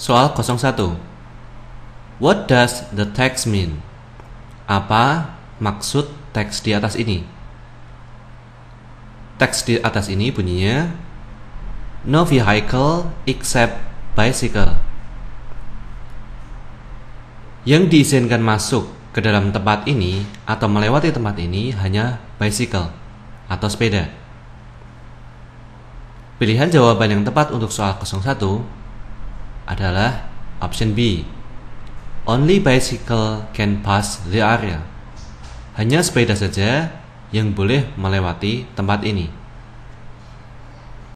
Soal 01. What does the text mean? Apa maksud teks di atas ini? Teks di atas ini bunyinya No vehicle except bicycle. Yang diizinkan masuk ke dalam tempat ini atau melewati tempat ini hanya bicycle atau sepeda. Pilihan jawaban yang tepat untuk soal 01 adalah option B. Only bicycle can pass the area. Hanya sepeda saja yang boleh melewati tempat ini.